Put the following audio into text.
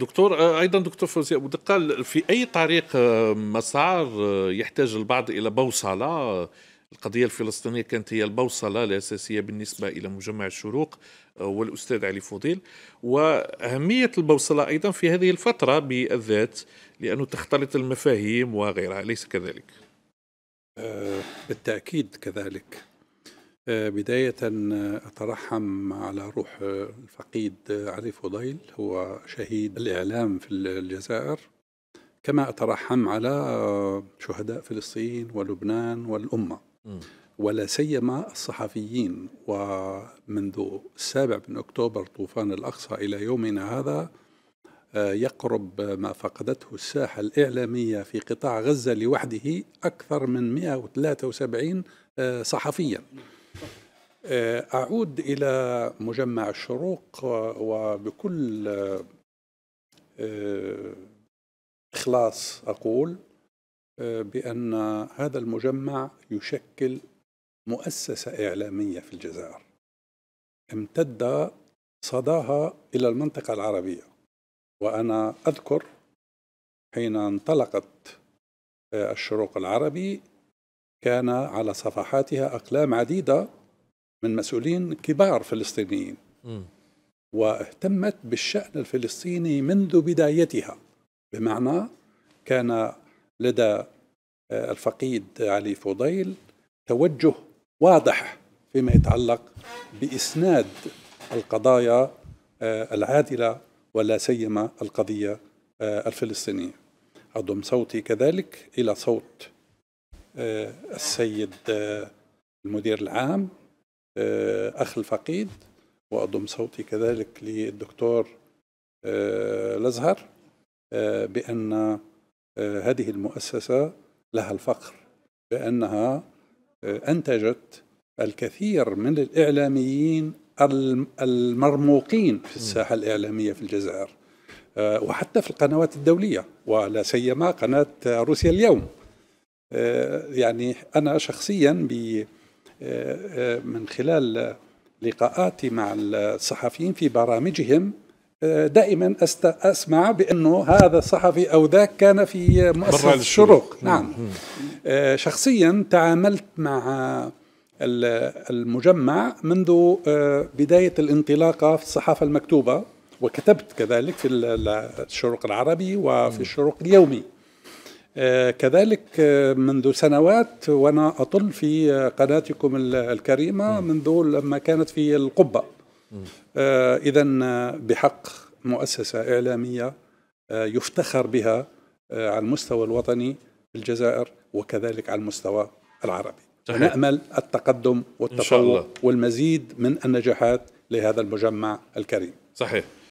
دكتور آه، ايضا دكتور فوزي ابو دقال في اي طريق آه، مسار آه، يحتاج البعض الى بوصله القضيه الفلسطينيه كانت هي البوصله الاساسيه بالنسبه الى مجمع الشروق والاستاذ علي فضيل واهميه البوصله ايضا في هذه الفتره بالذات لانه تختلط المفاهيم وغيرها اليس كذلك؟ بالتاكيد كذلك بداية أترحم على روح الفقيد علي فضيل هو شهيد الإعلام في الجزائر كما أترحم على شهداء فلسطين ولبنان والأمة ولا سيما الصحفيين ومنذ السابع من أكتوبر طوفان الأقصى إلى يومنا هذا آه، يقرب ما فقدته الساحة الإعلامية في قطاع غزة لوحده أكثر من 173 آه، صحفيا آه، أعود إلى مجمع الشروق آه، وبكل آه، إخلاص أقول بأن هذا المجمع يشكل مؤسسة إعلامية في الجزائر امتد صداها إلى المنطقة العربية وأنا أذكر حين انطلقت الشروق العربي كان على صفحاتها أقلام عديدة من مسؤولين كبار فلسطينيين واهتمت بالشأن الفلسطيني منذ بدايتها بمعنى كان لدى آه، الفقيد علي فضيل توجه واضح فيما يتعلق بإسناد القضايا آه، العادلة ولا سيما القضية آه، الفلسطينية أضم صوتي كذلك إلى صوت آه، السيد آه، المدير العام آه، أخ الفقيد وأضم صوتي كذلك للدكتور الأزهر بأن هذه المؤسسة لها الفخر بأنها أنتجت الكثير من الإعلاميين المرموقين في الساحة الإعلامية في الجزائر وحتى في القنوات الدولية ولا سيما قناة روسيا اليوم آه، يعني أنا شخصيا آه، آه، من خلال لقاءاتي مع الصحفيين في برامجهم دائما اسمع بانه هذا الصحفي او ذاك كان في مؤسسه الشروق نعم شخصيا تعاملت مع المجمع منذ بدايه الانطلاقه في الصحافه المكتوبه وكتبت كذلك في الشروق العربي وفي الشروق اليومي آه، كذلك آه، منذ سنوات وانا اطل في آه، قناتكم الكريمه منذ لما كانت في القبه اذا بحق مؤسسه اعلاميه يفتخر بها على المستوى الوطني في الجزائر وكذلك على المستوى العربي صحيح. ونأمل التقدم والتفوق والمزيد من النجاحات لهذا المجمع الكريم صحيح